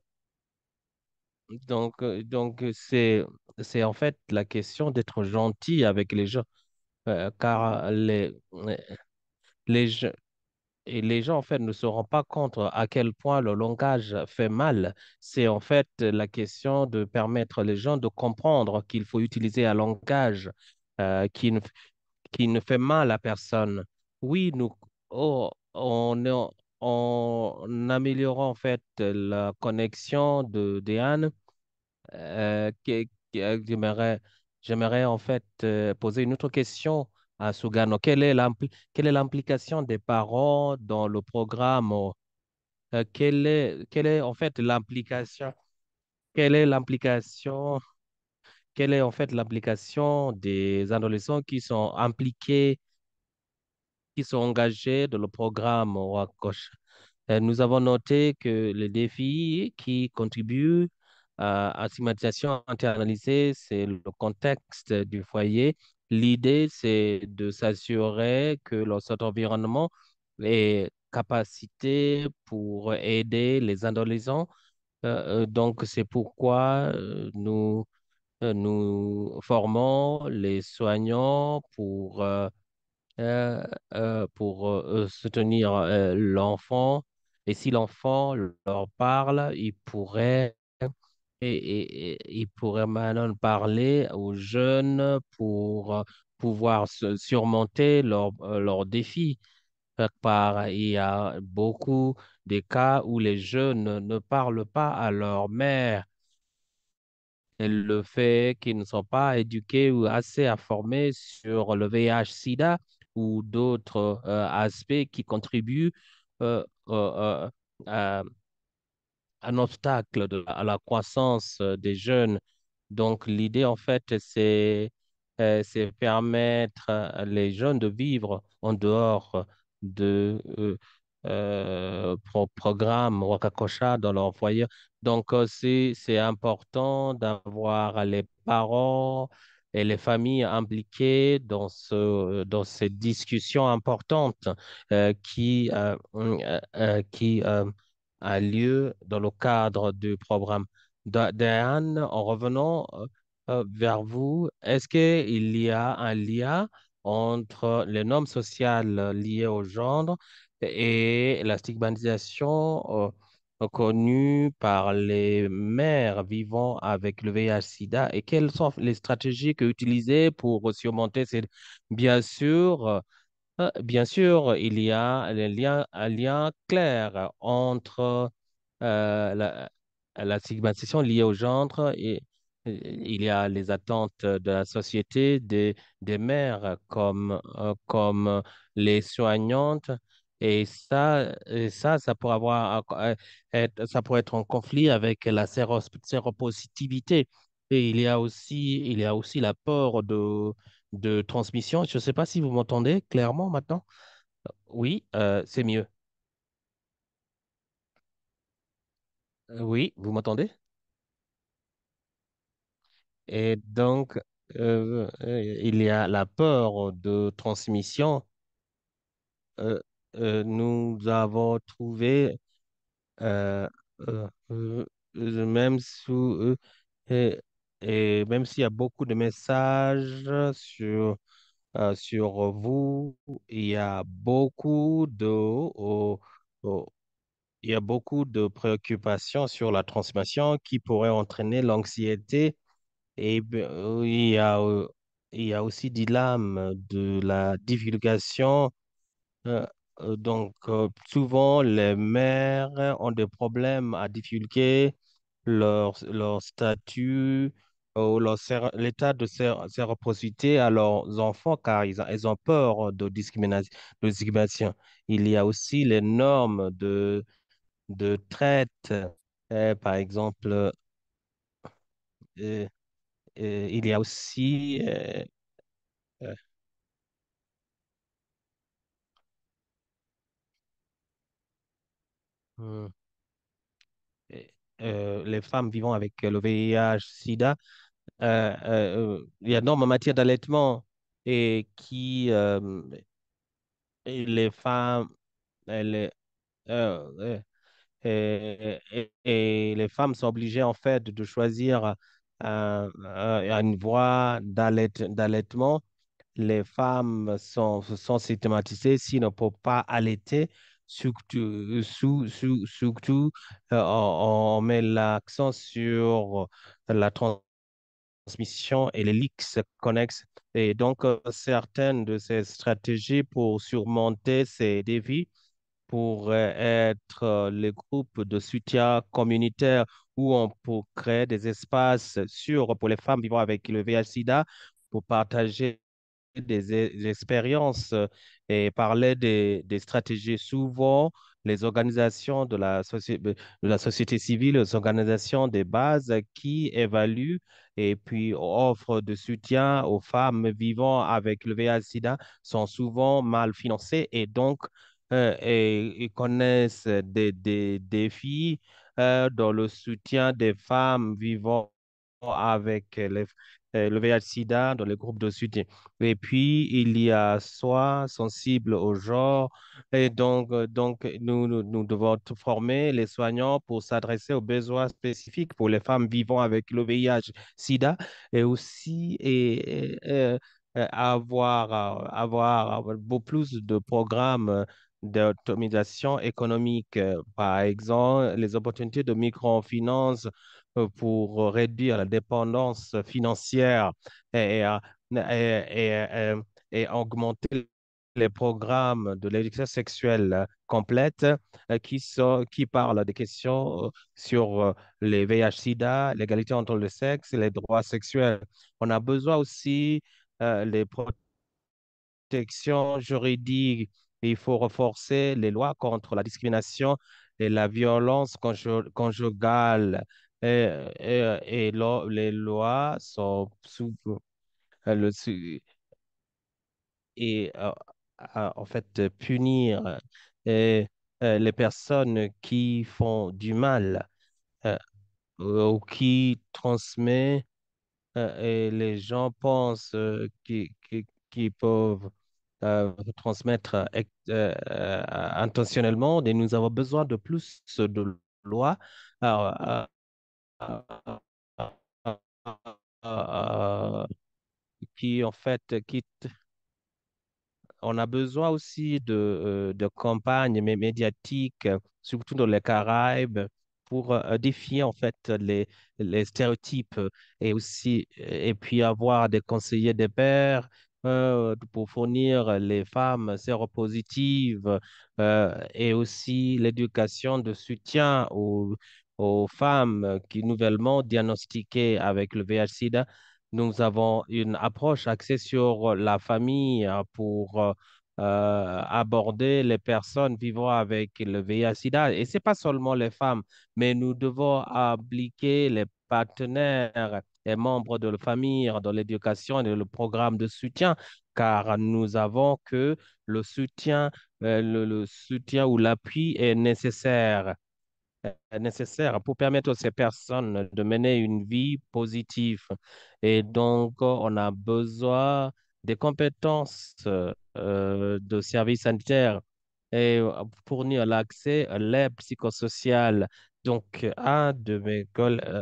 donc, euh, donc euh, c'est, c'est en fait la question d'être gentil avec les gens, car les, les, gens- et les gens, en fait, ne se rendent pas compte à quel point le langage fait mal. C'est en fait la question de permettre les gens de comprendre qu'il faut utiliser un langage qui ne, qui ne fait mal à personne. Oui, nous, oh, on en améliorant en fait la connexion de, Deanne euh, j'aimerais, en fait euh, poser une autre question à Sugano. Quelle est l'implication des parents dans le programme? Euh, quelle est en fait l'implication? Quelle est l'implication? Quelle est en fait l'implication des adolescents qui sont impliqués qui sont engagés dans le programme Wakosh. Euh, nous avons noté que les défis qui contribuent à la stigmatisation internalisée, c'est le contexte du foyer. L'idée, c'est de s'assurer que notre environnement est capacité pour aider les adolescents. Euh, euh, donc, c'est pourquoi nous, nous formons les soignants pour euh, euh, pour euh, soutenir l'enfant. Et si l'enfant leur parle, il pourrait, et, il pourrait maintenant parler aux jeunes pour pouvoir surmonter leurs défis. il y a beaucoup de cas où les jeunes ne parlent pas à leur mère. le fait qu'ils ne sont pas éduqués ou assez informés sur le VIH-Sida ou d'autres euh, aspects qui contribuent euh, euh, à un obstacle à la croissance des jeunes. Donc, l'idée, en fait, c'est permettre les jeunes de vivre en dehors de euh, euh, pro programme dans leur foyer. Donc, c'est important d'avoir les parents, et les familles impliquées dans, ce, dans ces discussions importantes euh, qui, euh, euh, qui a lieu dans le cadre du programme. Diane, en revenant vers vous, est-ce qu'il y a un lien entre les normes sociales liées au genre et la stigmatisation connues par les mères vivant avec le VIH-Sida et quelles sont les stratégies que utilisées pour surmonter ces... Bien sûr, euh, bien sûr, il y a un lien, clair entre euh, la, la, stigmatisation liée au genre et il y a les attentes de la société, des, des mères comme, euh, comme les soignantes et ça, ça, ça pourrait avoir, ça pourrait être en conflit avec la séropositivité. Et il y a aussi, il y a aussi de, de transmission. Je ne sais pas si vous m'entendez clairement maintenant. Oui, euh, c'est mieux. Euh, oui, vous m'entendez? Et donc, euh, il y a la peur de transmission. Euh, euh, nous avons trouvé euh, euh, même sous et, même s'il y a beaucoup de messages sur sur vous, il y a beaucoup de oh, oh, il y a beaucoup de préoccupations sur la transmission qui pourraient entraîner l'anxiété et ben, il y a il y a aussi des lames de la divulgation euh, donc, euh, souvent, les mères ont des problèmes à divulguer leur, leur statut euh, ou l'état de séroposité à leurs enfants car ils, ont peur de discrimination, Il y a aussi les normes de, de traite. par exemple, il y a aussi Euh, euh, les femmes vivant avec le VIH, SIDA, euh, il y a norme en matière d'allaitement et qui les femmes et, les femmes sont obligées en fait de choisir une voie d'allaitement les femmes sont, sont systématisées s'ils ne peuvent pas allaiter surtout, euh, on, met l'accent sur la transmission et les leaks connexes. Et donc, euh, certaines de ces stratégies pour surmonter ces défis pourraient être euh, les groupes de soutien communautaire où on peut créer des espaces sûrs pour les femmes vivant avec le VIH-Sida pour partager des, e-, expériences euh, et parler des, stratégies. Souvent, les organisations de la, société civile, les organisations des bases qui évaluent et puis offrent de soutien aux femmes vivant avec le VIH-Sida sont souvent mal financées et donc euh, connaissent des, défis euh, dans le soutien des femmes vivant avec les, euh, le VIH-Sida dans les groupes de soutien. Et puis, il y a soi sensible au genre. Et donc, euh, donc nous, nous, devons former les soignants pour s'adresser aux besoins spécifiques pour les femmes vivant avec le VIH-Sida et aussi euh, avoir, avoir beaucoup plus de programmes d'automisation économique, par exemple les opportunités de microfinance euh, pour euh, réduire la dépendance financière et, et, et, euh, et augmenter les programmes de l'éducation sexuelle complète qui, sont, qui parlent des questions sur les VIH-Sida, l'égalité entre les sexes et les droits sexuels. On a besoin aussi euh, des protections juridiques. Il faut renforcer les lois contre la discrimination et la violence conjugale et, et, les lois sont sous, et en fait punir eh, eh, les personnes qui font du mal eh, ou qui transmet et les gens pensent euh, qu'ils peuvent euh, transmettre euh, intentionnellement et nous avons besoin de plus de lois euh, qui en fait quitte. On a besoin aussi de, euh, de campagnes médiatiques, surtout dans les Caraïbes, pour euh, défier en fait les, les, stéréotypes et aussi et puis avoir des conseillers des pères pour fournir les femmes séropositives et aussi l'éducation de soutien aux, aux femmes euh, qui nouvellement diagnostiquées avec le VIH-Sida. Nous avons une approche axée sur la famille euh, pour euh, aborder les personnes vivant avec le VIH-Sida. Et ce n'est pas seulement les femmes, mais nous devons appliquer les partenaires et membres de la famille dans l'éducation et le programme de soutien, car nous avons que le soutien, le soutien ou l'appui est nécessaire nécessaire pour permettre à ces personnes de mener une vie positive. Et donc, on a besoin des compétences euh, de services sanitaires et euh, fournir l'accès à euh, l'aide psychosociale. Donc, un de mes collègues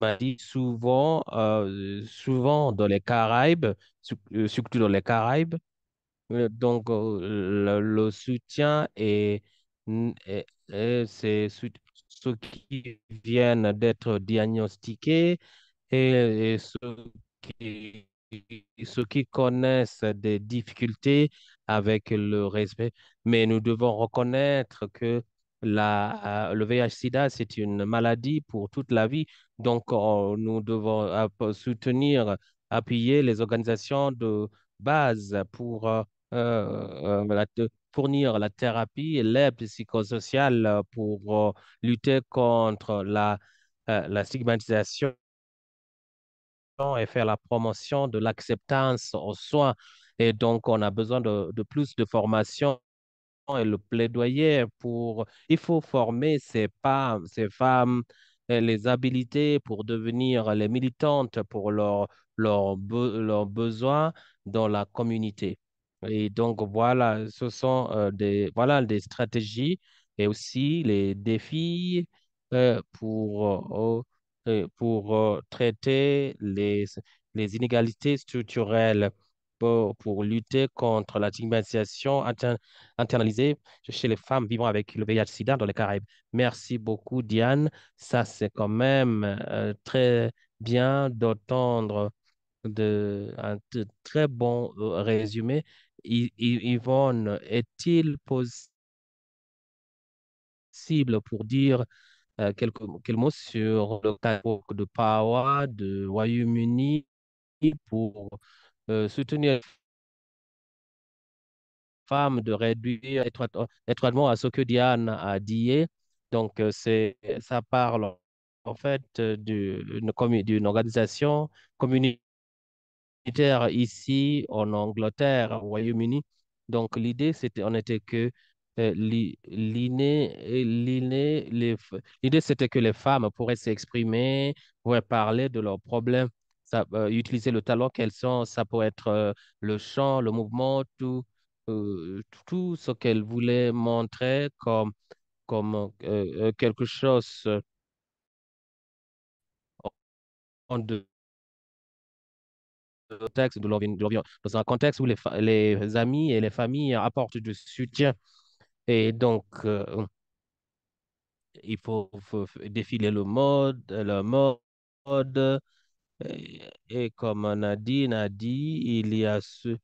m'a dit souvent, souvent dans les Caraïbes, surtout dans les Caraïbes, donc le, soutien est c'est ceux qui viennent d'être diagnostiqués et, ceux, qui, connaissent des difficultés avec le respect. Mais nous devons reconnaître que la, euh, le VIH-Sida, c'est une maladie pour toute la vie. Donc, euh, nous devons soutenir, appuyer les organisations de base pour euh, fournir la thérapie et l'aide psychosociale euh, pour euh, lutter contre la, euh, la stigmatisation et faire la promotion de l'acceptance aux soins. Et donc, on a besoin de, de, plus de formation et le plaidoyer pour, il faut former ces femmes, ces femmes et les habilités pour devenir les militantes pour leurs besoins dans la communauté. Et donc, voilà, ce sont euh, des, voilà, des stratégies et aussi les défis euh, pour, euh, pour traiter les, les inégalités structurelles, pour, pour lutter contre la stigmatisation internalisée chez les femmes vivant avec le VIH-Sida dans les Caraïbes. Merci beaucoup, Diane. Ça, c'est quand même très bien d'entendre de, un très bon résumé Yvonne, est-il possible pour dire euh, quelques, mots sur le cas de Pawa, de Royaume-Uni, pour euh, soutenir les femmes de réduire étroitement à ce que Diane a dit. Donc, euh, c'est, ça parle en fait d'une, d'une organisation communautaire ici en Angleterre, au Royaume-Uni. Donc l'idée, c'était, on était que euh, euh, l'idée, c'était que les femmes pourraient s'exprimer, pourraient parler de leurs problèmes, ça, euh, utiliser le talent qu'elles ont. ça peut être le chant, le mouvement, tout, tout ce qu'elles voulaient montrer comme, comme quelque chose en deux contexte, de dans un contexte où les, amis et les familles apportent du soutien. Et donc, euh, il faut, défiler le mode, le mode. Et, comme Nadine a dit, il y a, ce,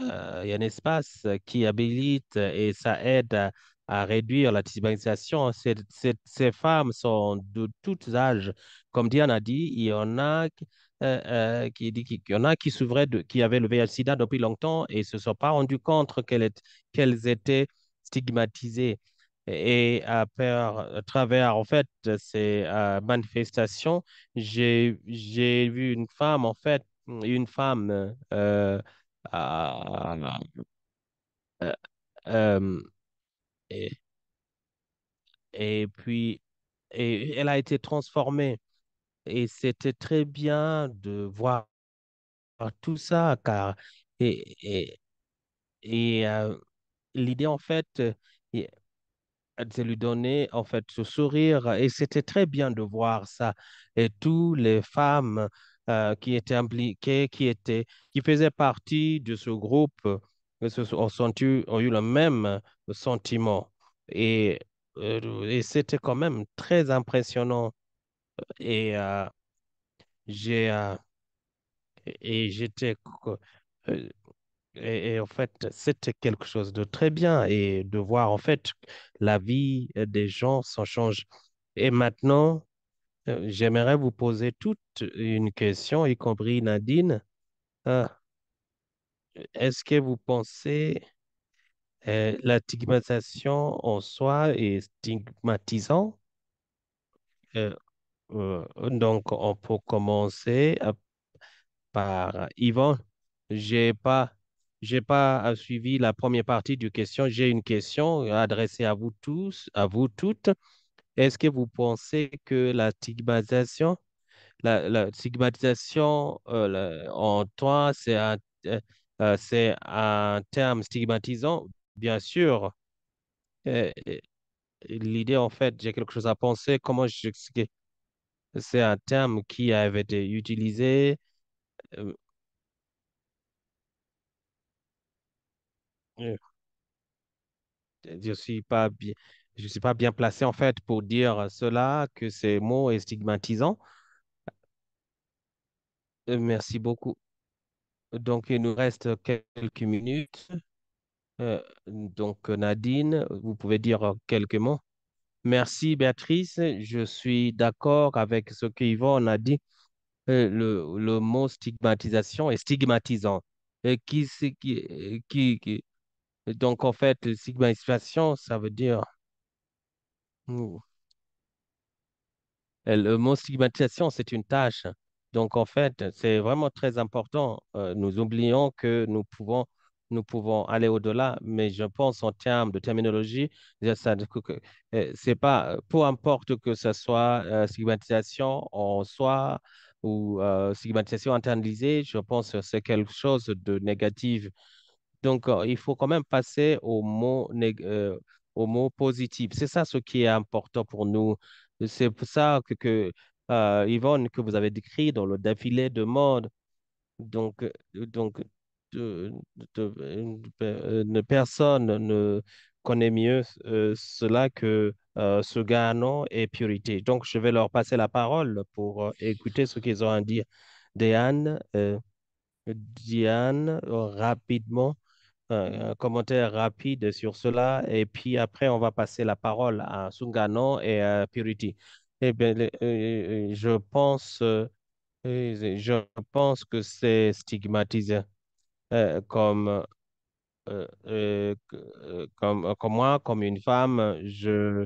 euh, il y a un espace qui habilite et ça aide à, réduire la stigmatisation Ces, ces, ces, femmes sont de tous âges. Comme on a dit, il y en a euh, euh, qui dit qu'il y en a qui de qui avaient le VIH-Sida depuis longtemps et ne se sont pas rendus compte qu'elles étaient stigmatisées. Et à, travers, en fait, ces euh, manifestations, j'ai vu une femme, en fait, une femme et, et puis et elle a été transformée et c'était très bien de voir tout ça, car et, et, l'idée, en fait, de lui donner, en fait, ce sourire. Et c'était très bien de voir ça. Et toutes les femmes qui étaient impliquées, qui, étaient, qui faisaient partie de ce groupe, ont, ont eu le même sentiment. et c'était quand même très impressionnant et euh, j'ai euh, et j'étais euh, et, en fait, c'était quelque chose de très bien et de voir en fait la vie des gens s'en change. Et maintenant, j'aimerais vous poser toute une question, y compris Nadine. Est-ce que vous pensez que la stigmatisation en soi est stigmatisant? Euh, donc, on peut commencer euh, par Yvon. J'ai pas, j'ai pas euh, suivi la première partie du question. J'ai une question adressée à vous tous, à vous toutes. Est-ce que vous pensez que la stigmatisation, la, stigmatisation en toi, c'est un, c'est un terme stigmatisant? Bien sûr. L'idée, en fait, j'ai quelque chose à penser. Comment je... C'est un terme qui avait été utilisé euh, euh, je suis pas je suis pas bien placé en fait pour dire cela, que ces mots est stigmatisant. Euh, merci beaucoup. Donc, il nous reste quelques minutes. donc, Nadine, vous pouvez dire quelques mots. Merci Béatrice, je suis d'accord avec ce qu'Yvonne a dit. Euh, le, mot stigmatisation est stigmatisant. Et euh, qui, euh, qui, qui, donc, en fait, stigmatisation, ça veut dire. Le mot stigmatisation, c'est une tâche. Donc, en fait, c'est vraiment très important. Nous oublions que nous pouvons nous pouvons aller au-delà, mais je pense en termes de terminologie, euh, c'est pas, euh, peu importe que ce soit euh, stigmatisation en soi ou stigmatisation internalisée, je pense que c'est quelque chose de négatif. Donc, il faut quand même passer au mot, au mot positif. C'est ça ce qui est important pour nous. C'est pour ça que, que Yvonne, que vous avez décrit dans le défilé de mode, donc, donc de, personne ne connaît mieux euh, cela que Sungano euh, et Purity. Donc, je vais leur passer la parole pour euh, écouter ce qu'ils ont à dire. Diane, Diane rapidement, un commentaire rapide sur cela, et puis après, on va passer la parole à Sungano et à Purity. Eh bien, je pense, je pense que c'est stigmatisé. Euh, comme, euh, euh, comme, comme moi, comme une femme, je,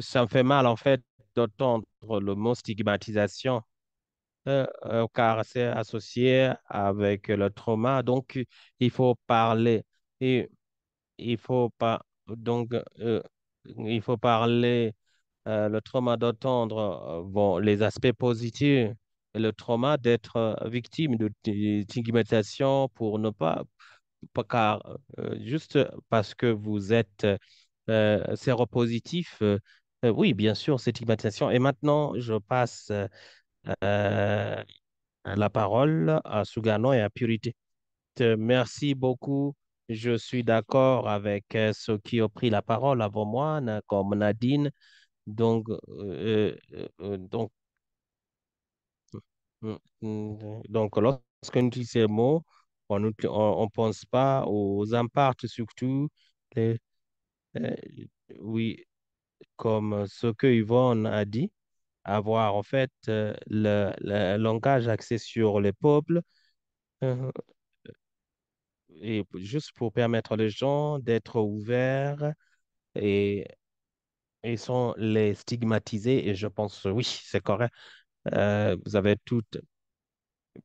ça me fait mal en fait d'entendre le mot stigmatisation car c'est associé avec le trauma. Donc, il faut parler. Et il faut pas donc il faut parler le trauma d'entendre bon, les aspects positifs le trauma d'être euh, victime de stigmatisation pour ne pas, pas car euh, juste parce que vous êtes euh, séropositif, oui, bien sûr, c'est stigmatisation. Et maintenant, je passe la parole à Sugano et à Purité. Merci beaucoup. Je suis d'accord avec ceux qui ont pris la parole avant moi, comme Nadine. Donc, donc Mm. Donc, lorsqu'on utilise ces mots, on ne pense pas aux impacts surtout les, euh, oui, comme ce que Yvonne a dit, avoir en fait euh, le, langage axé sur les peuples euh, et juste pour permettre aux gens d'être ouverts et, et sans les stigmatiser. Et je pense, oui, c'est correct. Euh, vous avez toute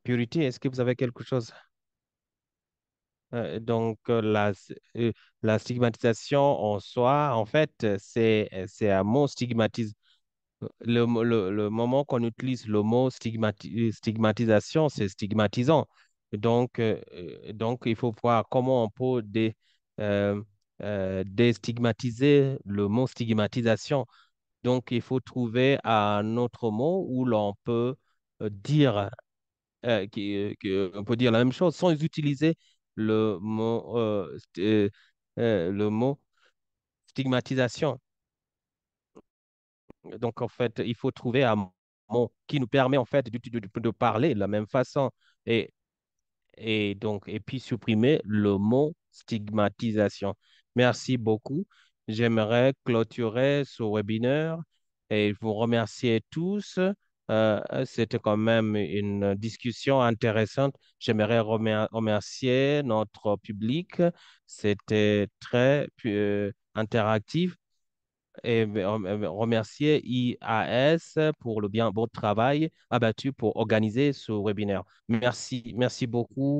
purité. Est-ce que vous avez quelque chose euh, Donc, euh, la, la, stigmatisation en soi, en fait, c'est un mot stigmatise. Le, le, moment qu'on utilise le mot stigmatisation, c'est stigmatisant. Donc, donc, il faut voir comment on peut dé, déstigmatiser le mot stigmatisation. Donc, il faut trouver un autre mot où l'on peut euh, dire, euh, euh, on peut dire la même chose sans utiliser le mot, le mot stigmatisation. Donc, en fait, il faut trouver un mot qui nous permet, en fait, de, parler de la même façon et, et, donc, et puis supprimer le mot stigmatisation. Merci beaucoup. J'aimerais clôturer ce webinaire et vous remercier tous. Euh, euh, c'était quand même une discussion intéressante. J'aimerais remercier notre public. C'était très euh, interactif. Et remercier IAS pour le bien beau travail abattu pour organiser ce webinaire. Merci, merci beaucoup.